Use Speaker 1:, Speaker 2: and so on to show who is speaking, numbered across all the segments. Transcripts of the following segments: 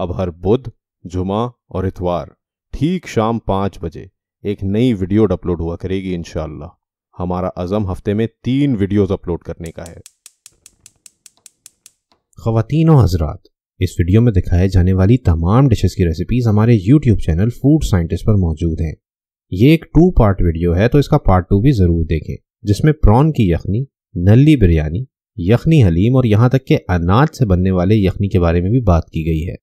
Speaker 1: अब हर बुध जुमा और इतवार ठीक शाम पाँच बजे एक नई वीडियो अपलोड हुआ करेगी इनशाला हमारा अज़म हफ्ते में तीन वीडियोस अपलोड करने का है खातिन हजरात इस वीडियो में दिखाए जाने वाली तमाम डिशेस की रेसिपीज़ हमारे यूट्यूब चैनल फूड साइंटिस्ट पर मौजूद हैं ये एक टू पार्ट वीडियो है तो इसका पार्ट टू भी ज़रूर देखें जिसमें प्रॉन की यखनी नली बिरयानी यखनी हलीम और यहाँ तक के अनाज से बनने वाले यखनी के बारे में भी बात की गई है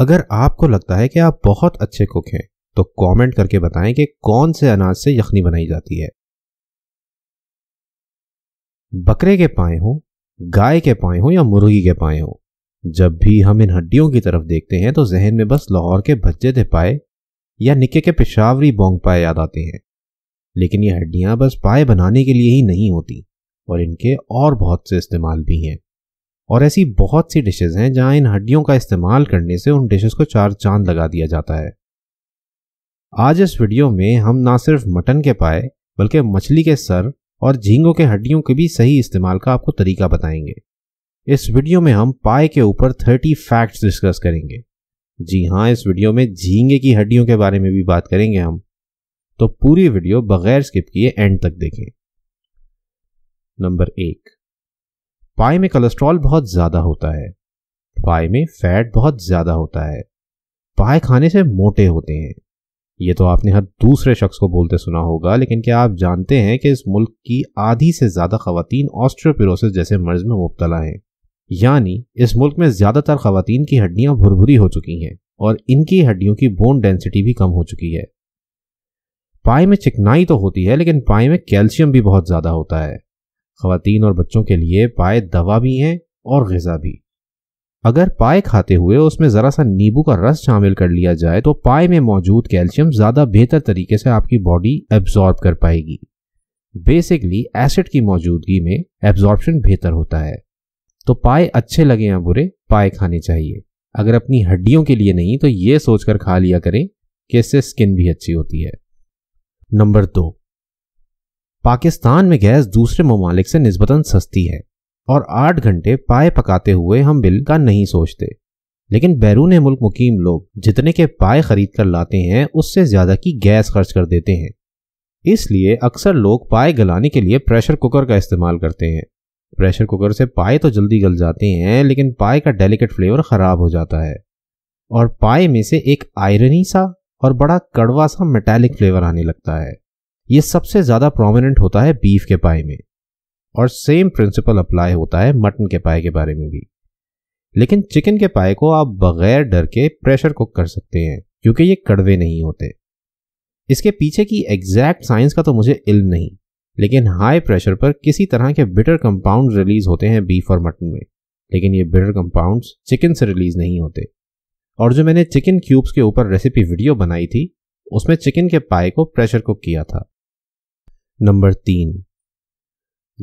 Speaker 1: अगर आपको लगता है कि आप बहुत अच्छे कुक हैं तो कमेंट करके बताएं कि कौन से अनाज से यखनी बनाई जाती है बकरे के पाए हों गाय के पाए हों या मुर्गी के पाए हों जब भी हम इन हड्डियों की तरफ देखते हैं तो जहन में बस लाहौर के भज्जे थे पाए या निके के पेशावरी बोंग पाए याद आते हैं लेकिन ये हड्डियां बस पाए बनाने के लिए ही नहीं होती और इनके और बहुत से इस्तेमाल भी हैं और ऐसी बहुत सी डिशेज़ हैं जहां इन हड्डियों का इस्तेमाल करने से उन डिशेज़ को चार चांद लगा दिया जाता है आज इस वीडियो में हम ना सिर्फ मटन के पाए बल्कि मछली के सर और झींगों के हड्डियों के भी सही इस्तेमाल का आपको तरीका बताएंगे इस वीडियो में हम पाए के ऊपर थर्टी फैक्ट्स डिस्कस करेंगे जी हाँ इस वीडियो में झींगे की हड्डियों के बारे में भी बात करेंगे हम तो पूरी वीडियो बगैर स्किप किए एंड तक देखें नंबर एक पाई में कोलेस्ट्रॉल बहुत ज़्यादा होता है पाई में फैट बहुत ज़्यादा होता है पाए खाने से मोटे होते हैं ये तो आपने हर दूसरे शख्स को बोलते सुना होगा लेकिन क्या आप जानते हैं कि इस मुल्क की आधी से ज़्यादा खातन ऑस्ट्रोपिरोसिस जैसे मर्ज में मुबतला हैं यानी इस मुल्क में ज़्यादातर खातन की हड्डियां भुरभुरी हो चुकी हैं और इनकी हड्डियों की बोन डेंसिटी भी कम हो चुकी है पाए में चिकनाई तो होती है लेकिन पाए में कैल्शियम भी बहुत ज़्यादा होता है खातन और बच्चों के लिए पाए दवा भी हैं और गज़ा भी अगर पाए खाते हुए उसमें ज़रा सा नींबू का रस शामिल कर लिया जाए तो पाए में मौजूद कैल्शियम ज़्यादा बेहतर तरीके से आपकी बॉडी एब्जॉर्ब कर पाएगी बेसिकली एसिड की मौजूदगी में एब्जॉर्बशन बेहतर होता है तो पाए अच्छे लगे या बुरे पाए खाने चाहिए अगर अपनी हड्डियों के लिए नहीं तो ये सोचकर खा लिया करें कि इससे स्किन भी अच्छी होती है नंबर दो पाकिस्तान में गैस दूसरे ममालिक से नस्बता सस्ती है और आठ घंटे पाए पकाते हुए हम बिल का नहीं सोचते लेकिन बैरून मुल्क मुकीम लोग जितने के पाए खरीद कर लाते हैं उससे ज़्यादा की गैस खर्च कर देते हैं इसलिए अक्सर लोग पाए गलाने के लिए प्रेशर कुकर का इस्तेमाल करते हैं प्रेशर कुकर से पाए तो जल्दी गल जाते हैं लेकिन पाए का डेलिकेट फ्लेवर ख़राब हो जाता है और पाए में से एक आयरनी सा और बड़ा कड़वा सा मेटेलिक फ्लेवर आने लगता है ये सबसे ज़्यादा प्रोमिनेंट होता है बीफ के पाए में और सेम प्रिंसिपल अप्लाई होता है मटन के पाए के बारे में भी लेकिन चिकन के पाए को आप बगैर डर के प्रेशर कुक कर सकते हैं क्योंकि ये कड़वे नहीं होते इसके पीछे की एग्जैक्ट साइंस का तो मुझे इल्म नहीं लेकिन हाई प्रेशर पर किसी तरह के बिटर कंपाउंड रिलीज होते हैं बीफ और मटन में लेकिन ये बिटर कंपाउंड्स चिकन से रिलीज नहीं होते और जो मैंने चिकन क्यूब्स के ऊपर रेसिपी वीडियो बनाई थी उसमें चिकन के पाए को प्रेशर कुक किया था नंबर तीन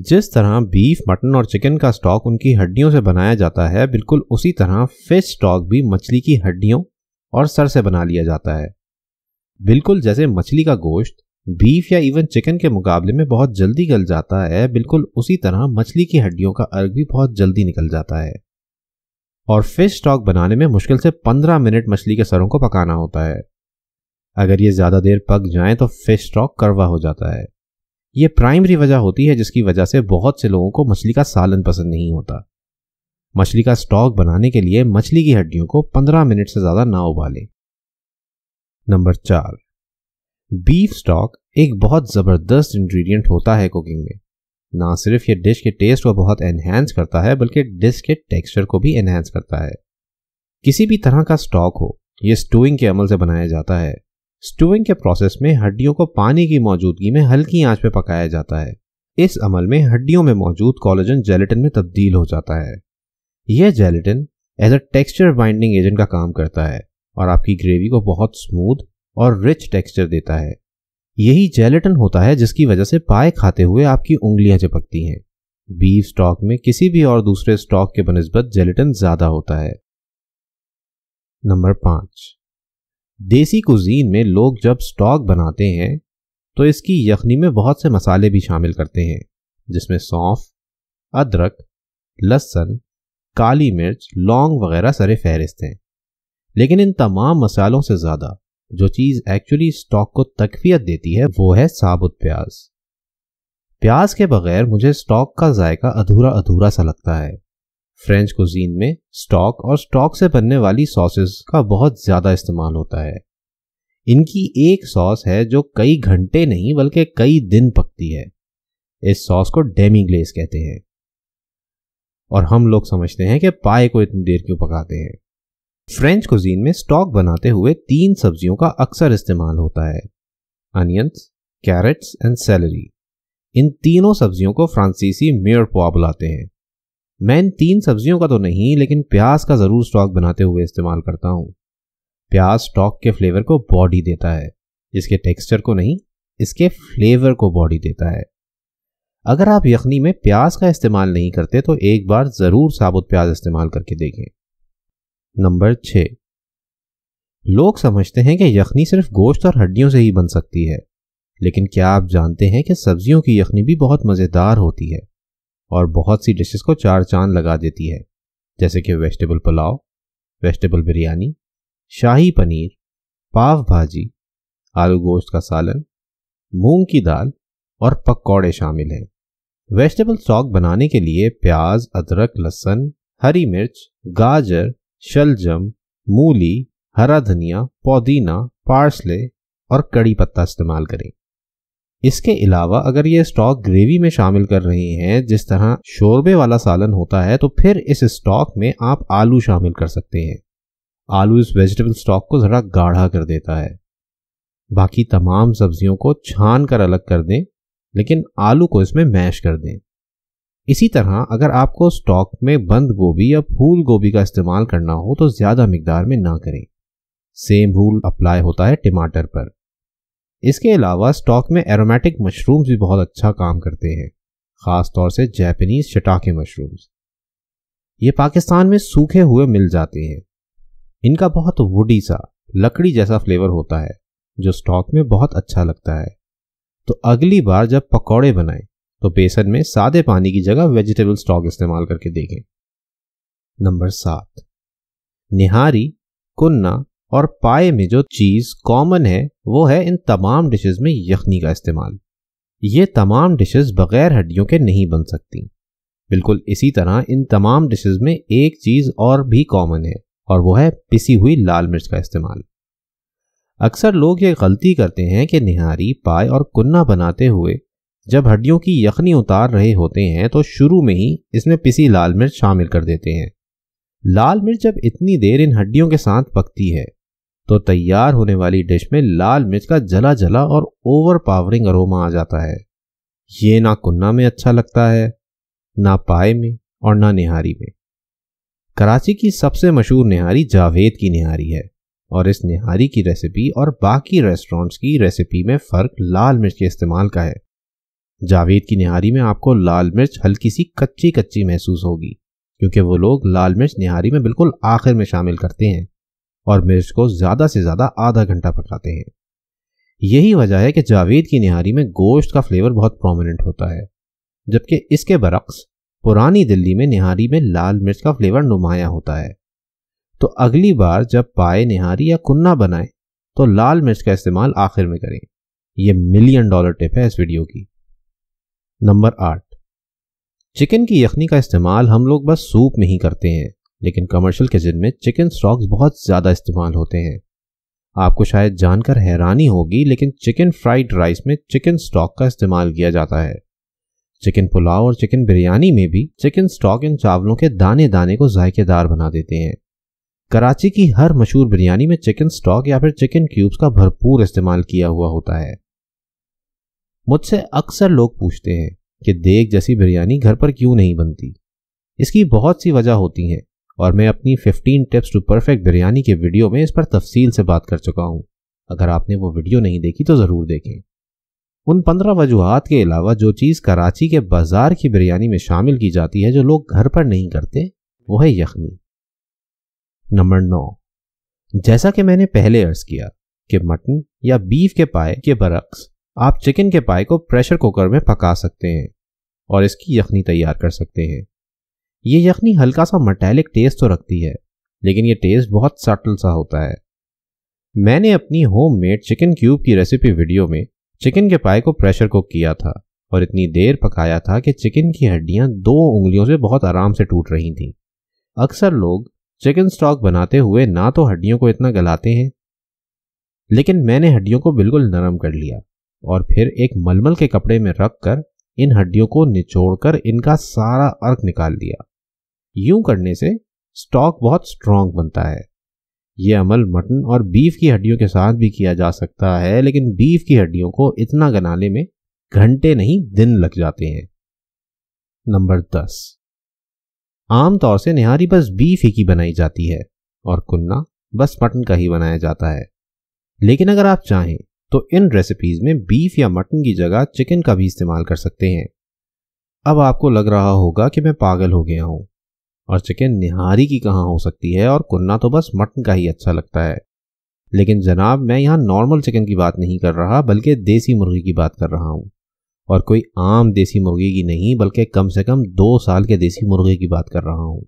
Speaker 1: जिस तरह बीफ मटन और चिकन का स्टॉक उनकी हड्डियों से बनाया जाता है बिल्कुल उसी तरह फिश स्टॉक भी मछली की हड्डियों और सर से बना लिया जाता है बिल्कुल जैसे मछली का गोश्त बीफ या इवन चिकन के मुकाबले में बहुत जल्दी गल जाता है बिल्कुल उसी तरह मछली की हड्डियों का अर्ग भी बहुत जल्दी निकल जाता है और फिश स्टॉक बनाने में मुश्किल से पंद्रह मिनट मछली के सरों को पकाना होता है अगर ये ज़्यादा देर पक जाए तो फिश स्टॉक करवा हो जाता है ये प्राइमरी वजह होती है जिसकी वजह से बहुत से लोगों को मछली का सालन पसंद नहीं होता मछली का स्टॉक बनाने के लिए मछली की हड्डियों को 15 मिनट से ज्यादा ना उबालें नंबर चार बीफ स्टॉक एक बहुत ज़बरदस्त इंग्रेडिएंट होता है कुकिंग में ना सिर्फ ये डिश के टेस्ट को बहुत एनहेंस करता है बल्कि डिश के टेक्सचर को भी एनहेंस करता है किसी भी तरह का स्टॉक हो यह स्टोइंग के अमल से बनाया जाता है स्टूविंग के प्रोसेस में हड्डियों को पानी की मौजूदगी में हल्की आंच पर पकाया जाता है इस अमल में हड्डियों में मौजूद कॉलेजन जेलेटिन में तब्दील हो जाता है यह gelatin as a texture binding agent का काम करता है और आपकी ग्रेवी को बहुत स्मूथ और रिच टेक्सचर देता है यही जेलेटिन होता है जिसकी वजह से पाए खाते हुए आपकी उंगलियां चिपकती हैं बीफ स्टॉक में किसी भी और दूसरे स्टॉक के बनस्बत जेलेटिन ज्यादा होता है नंबर पांच देसी कुजीन में लोग जब स्टॉक बनाते हैं तो इसकी यखनी में बहुत से मसाले भी शामिल करते हैं जिसमें सौंफ अदरक लहसन काली मिर्च लौंग वगैरह सरे फहरिस्त हैं लेकिन इन तमाम मसालों से ज़्यादा जो चीज़ एक्चुअली स्टॉक को तकफीत देती है वो है साबुत प्याज प्याज के बगैर मुझे स्टॉक का जायका अधूरा अधूरा सा लगता है फ्रेंच कुजीन में स्टॉक और स्टॉक से बनने वाली सॉसेस का बहुत ज़्यादा इस्तेमाल होता है इनकी एक सॉस है जो कई घंटे नहीं बल्कि कई दिन पकती है इस सॉस को डेमी ग्लेस कहते हैं और हम लोग समझते हैं कि पाए को इतनी देर क्यों पकाते हैं फ्रेंच कुजीन में स्टॉक बनाते हुए तीन सब्जियों का अक्सर इस्तेमाल होता है अनियंस कैरेट्स एंड सैलरी इन तीनों सब्जियों को फ्रांसीसी मेयर पुआ बुलाते हैं मैं इन तीन सब्जियों का तो नहीं लेकिन प्याज का ज़रूर स्टॉक बनाते हुए इस्तेमाल करता हूँ प्याज स्टॉक के फ्लेवर को बॉडी देता है इसके टेक्सचर को नहीं इसके फ्लेवर को बॉडी देता है अगर आप यखनी में प्याज का इस्तेमाल नहीं करते तो एक बार ज़रूर साबुत प्याज इस्तेमाल करके देखें नंबर छः लोग समझते हैं कि यखनी सिर्फ गोश्त और हड्डियों से ही बन सकती है लेकिन क्या आप जानते हैं कि सब्जियों की यखनी भी बहुत मज़ेदार होती है और बहुत सी डिशेस को चार चांद लगा देती है जैसे कि वेजिटेबल पुलाव वेजिटेबल बिरयानी शाही पनीर पाव भाजी आलू गोश्त का सालन मूंग की दाल और पकौड़े शामिल हैं वेजिटेबल स्टॉक बनाने के लिए प्याज अदरक लहसुन हरी मिर्च गाजर शलजम मूली हरा धनिया पुदीना पार्सले और कड़ी पत्ता इस्तेमाल करें इसके अलावा अगर ये स्टॉक ग्रेवी में शामिल कर रही हैं जिस तरह शोरबे वाला सालन होता है तो फिर इस स्टॉक में आप आलू शामिल कर सकते हैं आलू इस वेजिटेबल स्टॉक को ज़रा गाढ़ा कर देता है बाकी तमाम सब्जियों को छान कर अलग कर दें लेकिन आलू को इसमें मैश कर दें इसी तरह अगर आपको स्टॉक में बंद गोभी या फूल गोभी का इस्तेमाल करना हो तो ज़्यादा मकदार में ना करें सेम रूल अप्लाई होता है टमाटर पर इसके अलावा स्टॉक में एरोमेटिक मशरूम्स भी बहुत अच्छा काम करते हैं ख़ास तौर से जैपनीज शटाके मशरूम्स ये पाकिस्तान में सूखे हुए मिल जाते हैं इनका बहुत वुडी सा लकड़ी जैसा फ्लेवर होता है जो स्टॉक में बहुत अच्छा लगता है तो अगली बार जब पकौड़े बनाएं तो बेसन में सादे पानी की जगह वेजिटेबल स्टॉक इस्तेमाल करके देखें नंबर सात निहारी कुन्ना और पाए में जो चीज़ कॉमन है वो है इन तमाम डिशेस में यखनी का इस्तेमाल ये तमाम डिशेस बग़ैर हड्डियों के नहीं बन सकती बिल्कुल इसी तरह इन तमाम डिशेस में एक चीज़ और भी कॉमन है और वो है पिसी हुई लाल मिर्च का इस्तेमाल अक्सर लोग ये गलती करते हैं कि निहारी पाए और कुन्ना बनाते हुए जब हड्डियों की यखनी उतार रहे होते हैं तो शुरू में ही इसमें पिसी लाल मिर्च शामिल कर देते हैं लाल मिर्च जब इतनी देर इन हड्डियों के साथ पकती है तो तैयार होने वाली डिश में लाल मिर्च का जला जला और ओवर पावरिंग अरोमा आ जाता है ये ना कुन्ना में अच्छा लगता है ना पाए में और ना निहारी में कराची की सबसे मशहूर निहारी जावेद की निहारी है और इस निहारी की रेसिपी और बाकी रेस्टोरेंट्स की रेसिपी में फ़र्क लाल मिर्च के इस्तेमाल का है जावेद की निहारी में आपको लाल मिर्च हल्की सी कच्ची कच्ची महसूस होगी क्योंकि वो लोग लाल मिर्च निहारी में बिल्कुल आखिर में शामिल करते हैं और मिर्च को ज़्यादा से ज़्यादा आधा घंटा पकाते हैं यही वजह है कि जावेद की निहारी में गोश्त का फ्लेवर बहुत प्रोमिनेंट होता है जबकि इसके बरक्स पुरानी दिल्ली में निहारी में लाल मिर्च का फ्लेवर नुमाया होता है तो अगली बार जब पाए निहारी या कुन्ना बनाए तो लाल मिर्च का इस्तेमाल आखिर में करें यह मिलियन डॉलर टिप है इस वीडियो की नंबर आठ चिकन की यखनी का इस्तेमाल हम लोग बस सूप में ही करते हैं लेकिन कमर्शियल किचन में चिकन स्टॉक्स बहुत ज़्यादा इस्तेमाल होते हैं आपको शायद जानकर हैरानी होगी लेकिन चिकन फ्राइड राइस में चिकन स्टॉक का इस्तेमाल किया जाता है चिकन पुलाव और चिकन बिरयानी में भी चिकन स्टॉक इन चावलों के दाने दाने को जायकेदार बना देते हैं कराची की हर मशहूर बिरयानी में चिकन स्टॉक या फिर चिकन क्यूब्स का भरपूर इस्तेमाल किया हुआ होता है मुझसे अक्सर लोग पूछते हैं कि देख जैसी बिरयानी घर पर क्यों नहीं बनती इसकी बहुत सी वजह होती हैं और मैं अपनी 15 टिप्स टू परफेक्ट बिरयानी के वीडियो में इस पर तफसील से बात कर चुका हूँ अगर आपने वो वीडियो नहीं देखी तो ज़रूर देखें उन पंद्रह वजूहत के अलावा जो चीज़ कराची के बाज़ार की बिरयानी में शामिल की जाती है जो लोग घर पर नहीं करते वो है यखनी नंबर नौ जैसा कि मैंने पहले अर्ज किया कि मटन या बीफ के पाए के बरक्स आप चिकन के पाए को प्रेशर कुकर में पका सकते हैं और इसकी यखनी तैयार कर सकते हैं ये यखनी हल्का सा मटैलिक टेस्ट तो रखती है लेकिन ये टेस्ट बहुत सटल सा होता है मैंने अपनी होम मेड चिकन क्यूब की रेसिपी वीडियो में चिकन के पाए को प्रेशर कुक किया था और इतनी देर पकाया था कि चिकन की हड्डियां दो उंगलियों से बहुत आराम से टूट रही थीं अक्सर लोग चिकन स्टॉक बनाते हुए ना तो हड्डियों को इतना गलाते हैं लेकिन मैंने हड्डियों को बिल्कुल नरम कर लिया और फिर एक मलमल के कपड़े में रख कर इन हड्डियों को निचोड़कर इनका सारा अर्क निकाल दिया यूं करने से स्टॉक बहुत स्ट्रांग बनता है यह अमल मटन और बीफ की हड्डियों के साथ भी किया जा सकता है लेकिन बीफ की हड्डियों को इतना गनाने में घंटे नहीं दिन लग जाते हैं नंबर दस आमतौर से निहारी बस बीफ ही की बनाई जाती है और कुन्ना बस मटन का ही बनाया जाता है लेकिन अगर आप चाहें तो इन रेसिपीज में बीफ या मटन की जगह चिकन का भी इस्तेमाल कर सकते हैं अब आपको लग रहा होगा कि मैं पागल हो गया हूं और चिकन निहारी की कहाँ हो सकती है और कुन्ना तो बस मटन का ही अच्छा लगता है लेकिन जनाब मैं यहाँ नॉर्मल चिकन की बात नहीं कर रहा बल्कि देसी मुर्गी की बात कर रहा हूँ और कोई आम देसी मुर्गी की नहीं बल्कि कम से कम दो साल के देसी मुर्गे की बात कर रहा हूँ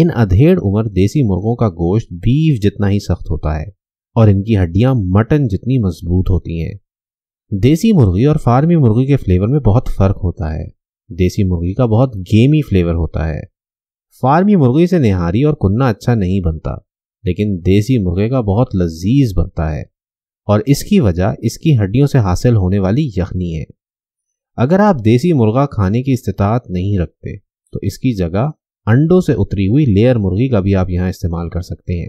Speaker 1: इन अधेड़ उम्र देसी मुर्गों का गोश्त बीफ जितना ही सख्त होता है और इनकी हड्डियाँ मटन जितनी मजबूत होती हैं देसी मुर्गी और फार्मी मुर्गी के फ्लेवर में बहुत फ़र्क होता है देसी मुर्गी का बहुत गेमी फ्लेवर होता है फार्मी मुर्गी से निहारी और कुन्ना अच्छा नहीं बनता लेकिन देसी मुर्गे का बहुत लजीज बनता है और इसकी वजह इसकी हड्डियों से हासिल होने वाली यखनी है अगर आप देसी मुर्गा खाने की इस्तात नहीं रखते तो इसकी जगह अंडों से उतरी हुई लेयर मुर्गी का भी आप यहाँ इस्तेमाल कर सकते हैं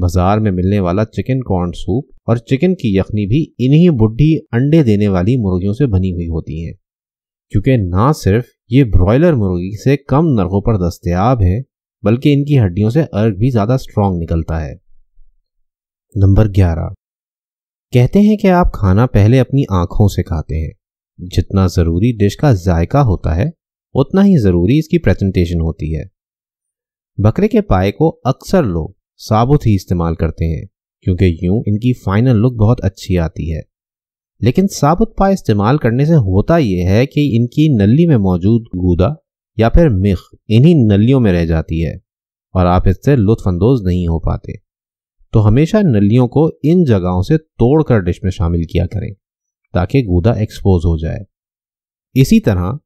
Speaker 1: बाजार में मिलने वाला चिकन कॉर्न सूप और चिकन की यखनी भी इन्हीं बुढ़ी अंडे देने वाली मुर्गियों से बनी हुई होती हैं क्योंकि ना सिर्फ ये ब्रॉयलर मुर्गी से कम नरकों पर दस्तियाब है बल्कि इनकी हड्डियों से अर्ग भी ज़्यादा स्ट्रॉन्ग निकलता है नंबर ग्यारह कहते हैं कि आप खाना पहले अपनी आंखों से खाते हैं जितना ज़रूरी डिश का जायका होता है उतना ही ज़रूरी इसकी प्रेजेंटेशन होती है बकरे के पाए को अक्सर लोग साबुत ही इस्तेमाल करते हैं क्योंकि यूं इनकी फाइनल लुक बहुत अच्छी आती है लेकिन साबुत पा इस्तेमाल करने से होता यह है कि इनकी नली में मौजूद गूदा या फिर मिख इन्हीं नलियों में रह जाती है और आप इससे लुत्फानंदोज नहीं हो पाते तो हमेशा नलियों को इन जगहों से तोड़कर डिश में शामिल किया करें ताकि गूदा एक्सपोज हो जाए इसी तरह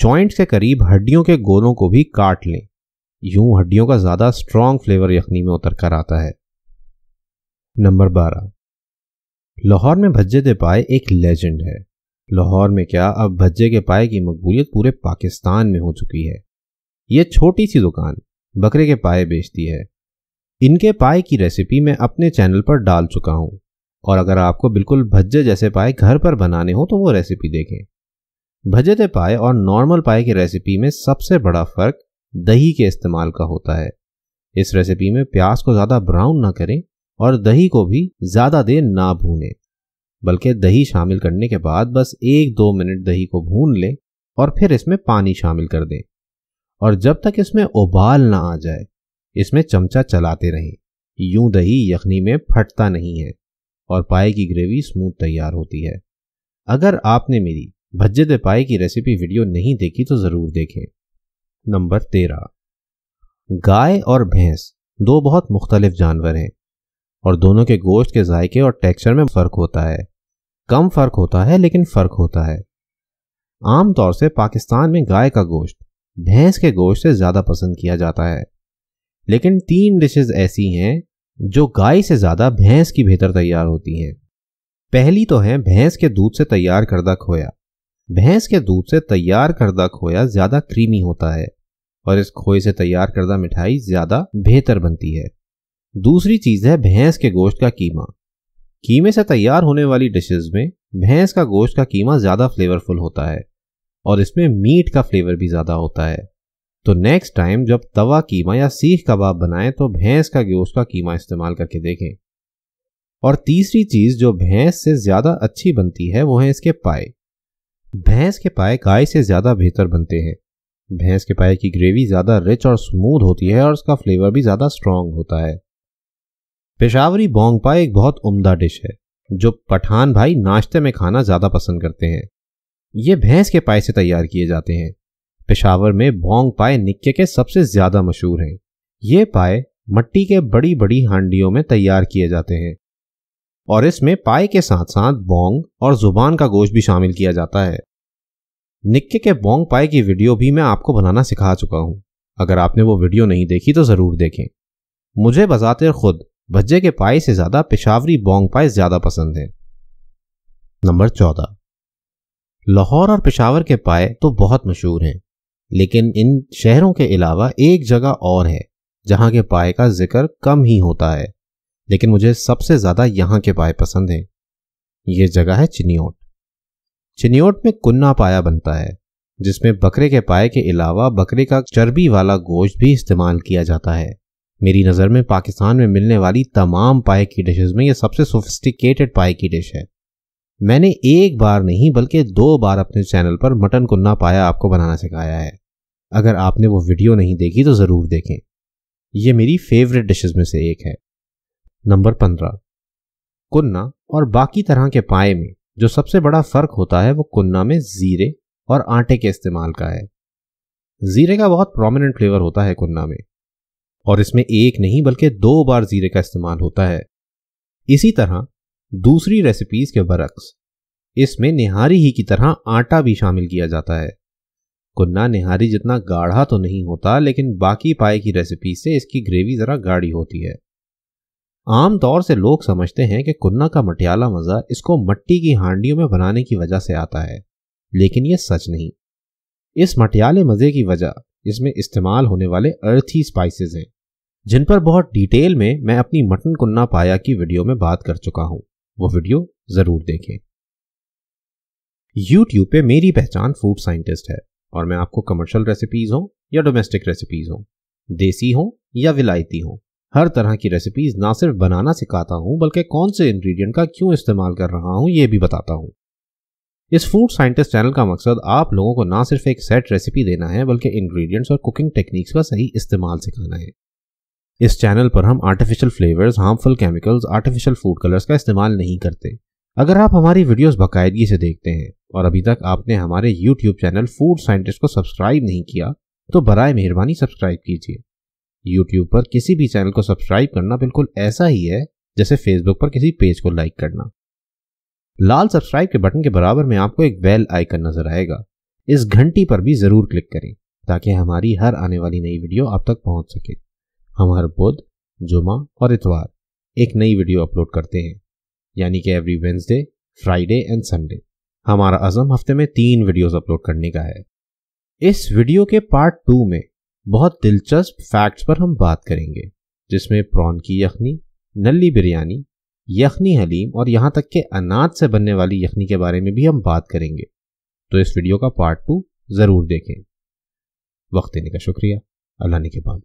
Speaker 1: जॉइंट्स के करीब हड्डियों के गोलों को भी काट लें यूं हड्डियों का ज़्यादा स्ट्रॉन्ग फ्लेवर यखनी में उतर कर आता है नंबर बारह लाहौर में भज्जे दे पाए एक लेजेंड है लाहौर में क्या अब भज्जे के पाए की मकबूलियत पूरे पाकिस्तान में हो चुकी है ये छोटी सी दुकान बकरे के पाए बेचती है इनके पाए की रेसिपी मैं अपने चैनल पर डाल चुका हूँ और अगर आपको बिल्कुल भज्जे जैसे पाए घर पर बनाने हो तो वो रेसिपी देखें भज्जे दे पाए और नॉर्मल पाए की रेसिपी में सबसे बड़ा फ़र्क दही के इस्तेमाल का होता है इस रेसिपी में प्याज को ज़्यादा ब्राउन ना करें और दही को भी ज़्यादा देर ना भूने बल्कि दही शामिल करने के बाद बस एक दो मिनट दही को भून लें और फिर इसमें पानी शामिल कर दें और जब तक इसमें उबाल ना आ जाए इसमें चमचा चलाते रहें यूं दही यखनी में फटता नहीं है और पाए की ग्रेवी स्मूथ तैयार होती है अगर आपने मेरी भज्जे दे पाए की रेसिपी वीडियो नहीं देखी तो ज़रूर देखें नंबर तेरह गाय और भैंस दो बहुत मुख्तलिफ जानवर हैं और दोनों के गोश्त के जायके और टेक्सचर में फ़र्क होता है कम फ़र्क होता है लेकिन फ़र्क होता है आमतौर से पाकिस्तान में गाय का गोश्त भैंस के गोश्त से ज़्यादा पसंद किया जाता है लेकिन तीन डिशेज ऐसी हैं जो गाय से ज़्यादा भैंस की बेहतर तैयार होती हैं पहली तो है भैंस के दूध से तैयार करदा खोया भैंस के दूध से तैयार करदा खोया ज़्यादा क्रीमी होता है और इस खोए से तैयार करदा मिठाई ज़्यादा बेहतर बनती है दूसरी चीज़ है भैंस के गोश्त का कीमा कीमे से तैयार होने वाली डिशेज में भैंस का गोश्त का कीमा ज़्यादा फ्लेवरफुल होता है और इसमें मीट का फ्लेवर भी ज़्यादा होता है तो नेक्स्ट टाइम जब तवा कीमा या सीख कबाब बनाएं तो भैंस का गोश्त का कीमा इस्तेमाल करके देखें और तीसरी चीज़ जो भैंस से ज़्यादा अच्छी बनती है वो है इसके पाए भैंस के पाए गाय से ज़्यादा बेहतर बनते हैं भैंस के पाए की ग्रेवी ज़्यादा रिच और स्मूथ होती है और उसका फ्लेवर भी ज़्यादा स्ट्रांग होता है पेशावरी बोंगपा एक बहुत उम्दा डिश है जो पठान भाई नाश्ते में खाना ज़्यादा पसंद करते हैं ये भैंस के पाए से तैयार किए जाते हैं पेशावर में बोंग पाए निक्के के सबसे ज़्यादा मशहूर हैं ये पाए मट्टी के बड़ी बड़ी हांडियों में तैयार किए जाते हैं और इसमें पाए के साथ साथ बोंग और ज़ुबान का गोश्त भी शामिल किया जाता है निक्के के बोंग पाए की वीडियो भी मैं आपको बनाना सिखा चुका हूं अगर आपने वो वीडियो नहीं देखी तो ज़रूर देखें मुझे बजाते खुद भज्जे के पाए से ज़्यादा पेशावरी बोंग पाए ज़्यादा पसंद हैं नंबर चौदह लाहौर और पेशावर के पाए तो बहुत मशहूर हैं लेकिन इन शहरों के अलावा एक जगह और है जहां के पाए का जिक्र कम ही होता है लेकिन मुझे सबसे ज़्यादा यहां के पाए पसंद हैं यह जगह है चिनियोट चिनियोट में कुन्ना पाया बनता है जिसमें बकरे के पाए के अलावा बकरे का चर्बी वाला गोश्त भी इस्तेमाल किया जाता है मेरी नज़र में पाकिस्तान में मिलने वाली तमाम पाए की डिशेज़ में यह सबसे सोफिस्टिकेटेड पाए की डिश है मैंने एक बार नहीं बल्कि दो बार अपने चैनल पर मटन कुन्ना पाया आपको बनाना सिखाया है अगर आपने वो वीडियो नहीं देखी तो ज़रूर देखें यह मेरी फेवरेट डिशेज़ में से एक है नंबर पंद्रह कुन्ना और बाकी तरह के पाए में जो सबसे बड़ा फ़र्क होता है वो कुन्ना में ज़ीरे और आटे के इस्तेमाल का है ज़ीरे का बहुत प्रोमिनेंट फ्लेवर होता है कुन्ना में और इसमें एक नहीं बल्कि दो बार जीरे का इस्तेमाल होता है इसी तरह दूसरी रेसिपीज के बरक्स इसमें निहारी ही की तरह आटा भी शामिल किया जाता है कुन्ना निहारी जितना गाढ़ा तो नहीं होता लेकिन बाकी पाए की रेसिपी से इसकी ग्रेवी जरा गाढ़ी होती है आमतौर से लोग समझते हैं कि कुन्ना का मटियाला मज़ा इसको मट्टी की हांडियों में बनाने की वजह से आता है लेकिन यह सच नहीं इस मटियाले मज़े की वजह इसमें इस्तेमाल होने वाले अर्थी स्पाइसेस हैं जिन पर बहुत डिटेल में मैं अपनी मटन कुन्ना पाया की वीडियो में बात कर चुका हूं वो वीडियो जरूर देखें यूट्यूब पे मेरी पहचान फूड साइंटिस्ट है और मैं आपको कमर्शियल रेसिपीज हो या डोमेस्टिक रेसिपीज हो देसी हों या विलायती हो हर तरह की रेसिपीज ना सिर्फ बनाना सिखाता हूँ बल्कि कौन से इंग्रेडिएंट का क्यों इस्तेमाल कर रहा हूँ ये भी बताता हूँ इस फूड साइंटिस्ट चैनल का मकसद आप लोगों को ना सिर्फ एक सेट रेसिपी देना है बल्कि इंग्रेडिएंट्स और कुकिंग टेक्निक्स का सही इस्तेमाल सिखाना है इस चैनल पर हम artificial flavours harmful chemicals artificial food colours का इस्तेमाल नहीं करते अगर आप हमारी वीडियोज बाकायदगी से देखते हैं और अभी तक आपने हमारे यूट्यूब चैनल फूड साइंटिस्ट को सब्सक्राइब नहीं किया तो बरए मेहरबानी सब्सक्राइब कीजिए यूट्यूब पर किसी भी चैनल को सब्सक्राइब करना बिल्कुल ऐसा ही है जैसे फेसबुक पर किसी पेज को लाइक करना लाल सब्सक्राइब के बटन के बराबर में आपको एक बेल आइकन नजर आएगा इस घंटी पर भी जरूर क्लिक करें ताकि हमारी हर आने वाली नई वीडियो आप तक पहुंच सके हम हर बुध जुमा और इतवार एक नई वीडियो अपलोड करते हैं यानी कि every Wednesday Friday and Sunday हमारा अज़म हफ्ते में तीन वीडियोस अपलोड करने का है इस वीडियो के पार्ट टू में बहुत दिलचस्प फैक्ट्स पर हम बात करेंगे जिसमें प्रॉन की यखनी नली बिरयानी यखनी हलीम और यहाँ तक के अनाज से बनने वाली यखनी के बारे में भी हम बात करेंगे तो इस वीडियो का पार्ट टू ज़रूर देखें वक्त देने का शुक्रिया अल्लाह ने के बाद